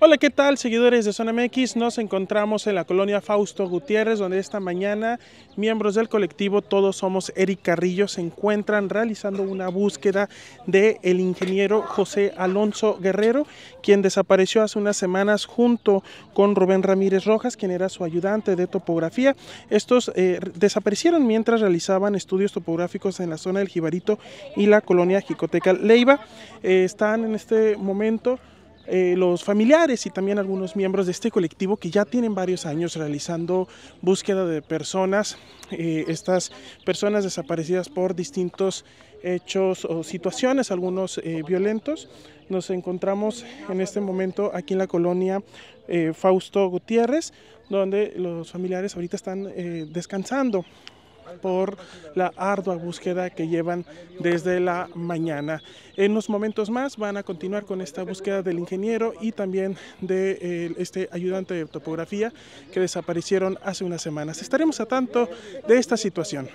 Hola, ¿qué tal seguidores de Zona MX? Nos encontramos en la colonia Fausto Gutiérrez, donde esta mañana miembros del colectivo Todos Somos Eric Carrillo se encuentran realizando una búsqueda del el ingeniero José Alonso Guerrero, quien desapareció hace unas semanas junto con Rubén Ramírez Rojas, quien era su ayudante de topografía. Estos eh, desaparecieron mientras realizaban estudios topográficos en la zona del Jibarito y la colonia Jicoteca Leiva. Eh, están en este momento eh, los familiares y también algunos miembros de este colectivo que ya tienen varios años realizando búsqueda de personas, eh, estas personas desaparecidas por distintos hechos o situaciones, algunos eh, violentos. Nos encontramos en este momento aquí en la colonia Fausto Gutiérrez, donde los familiares ahorita están descansando por la ardua búsqueda que llevan desde la mañana. En unos momentos más van a continuar con esta búsqueda del ingeniero y también de eh, este ayudante de topografía que desaparecieron hace unas semanas. Estaremos a tanto de esta situación.